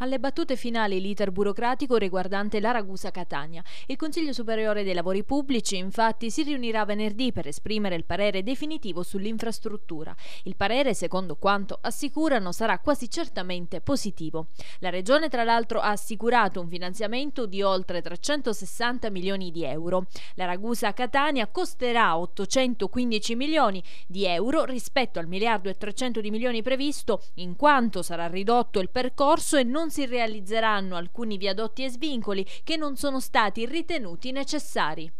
Alle battute finali l'iter burocratico riguardante la Ragusa-Catania. Il Consiglio Superiore dei Lavori Pubblici infatti si riunirà venerdì per esprimere il parere definitivo sull'infrastruttura. Il parere, secondo quanto assicurano, sarà quasi certamente positivo. La Regione tra l'altro ha assicurato un finanziamento di oltre 360 milioni di euro. La Ragusa-Catania costerà 815 milioni di euro rispetto al miliardo e 300 di milioni previsto in quanto sarà ridotto il percorso e non non si realizzeranno alcuni viadotti e svincoli che non sono stati ritenuti necessari.